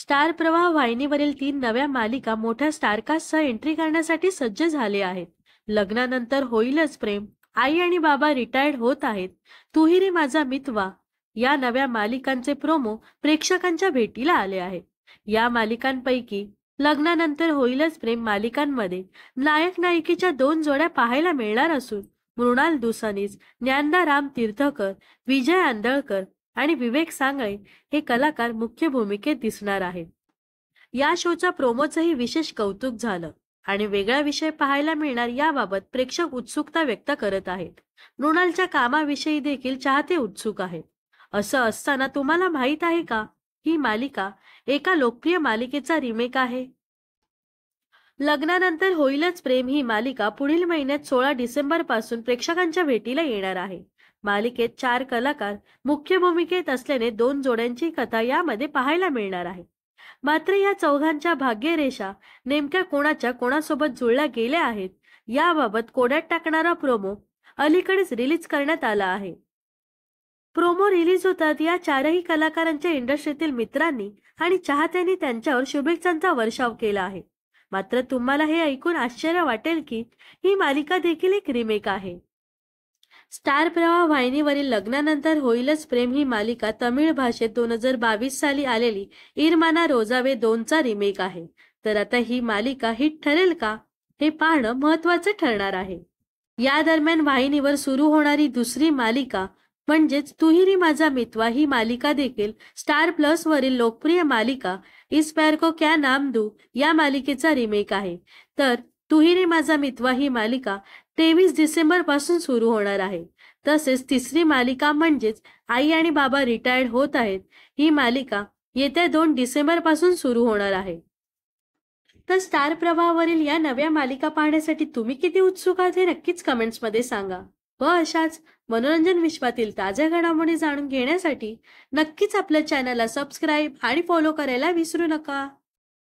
star प्रवाह वाहिनीवरील तीन नव्या मालिका मोठ्या स्टारकास्टसह एंट्री करण्यासाठी सज्ज झाले आहेत लग्नानंतर होईलच प्रेम आई आणि बाबा रिटायर्ड होत आहेत रे माझा मितवा या नव्या मालिकांचे प्रोमो प्रेक्षकांच्या भेटीला आले आहेत या मालिकांपैकी लग्नानंतर होईलच प्रेम मालिकांमध्ये नायक नायिकेच्या दोन जोड्या पाहायला मिळणार असून मृणाल दुसानीस ज्ञानदा राम तीर्थकर विजय आंदळकर आणि विवेक सांगळे हे कलाकार मुख्य भूमिकेत दिसणार आहेत या शोच्या प्रोमोचंही विशेष कौतुक झालं आणि वेगळा विषय पाहायला मिळणार याबाबत प्रेक्षक उत्सुकता व्यक्त करत आहेत मृणालच्या कामाविषयी देखील चाहते उत्सुक आहेत असं असताना तुम्हाला माहीत आहे का ही मालिका एका लोकप्रिय मालिकेचा रिमेक आहे लग्नानंतर होईलच प्रेम ही मालिका पुढील महिन्यात सोळा डिसेंबर पासून प्रेक्षकांच्या भेटीला येणार आहे मालिकेत चार कलाकार मुख्य भूमिकेत असल्याने दोन जोड्यांची कथा यामध्ये पाहायला मिळणार आहे मात्र या चौघांच्या भाग्यरेषा नेमक्या कोणाच्या कोणासोबत जुळल्या गेल्या आहेत याबाबत कोड्यात टाकणारा प्रोमो अलीकडेच रिलीज करण्यात आला आहे प्रोमो रिलीज होतात या चारही कलाकारांच्या इंडस्ट्रीतील मित्रांनी आणि चाहत्यांनी त्यांच्यावर शुभेच्छांचा वर्षाव केला आहे मात्र तुम्हाला हे ऐकून आश्चर्य वाटेल की ही मालिका देखील एक रिमेक आहे स्टार प्रवाह वाहिनीवरील लग्नानंतर होईलच प्रेम ही मालिका तमिळ भाषेत दोन हजार बावीस साली आलेली इरमाना रोजावे दोनचा रिमेक आहे तर आता ही मालिका हिट ठरेल का हे पाहणं महत्वाचं ठरणार आहे या दरम्यान वाहिनीवर सुरू होणारी दुसरी मालिका म्हणजेच तुहिरी माझा मितवा ही मालिका देखील स्टार प्लस वरील लोकप्रिय मालिका इस को क्या नाम दू या मालिकेचा रिमेक आहे तर तुहिरी माझा मितवा ही मालिका तेवीस पासून सुरू होणार आहे तसेच तिसरी मालिका म्हणजेच आई आणि बाबा रिटायर्ड होत आहेत ही मालिका येत्या दोन डिसेंबर पासून सुरू होणार आहे तर स्टार प्रभावरील या नव्या मालिका पाहण्यासाठी तुम्ही किती उत्सुक आहात हे नक्कीच कमेंट्समध्ये सांगा व अशाच मनोरंजन विश्वातील ताज्या घडामोडी जाणून घेण्यासाठी नक्कीच आपल्या चॅनलला सबस्क्राईब आणि फॉलो करायला विसरू नका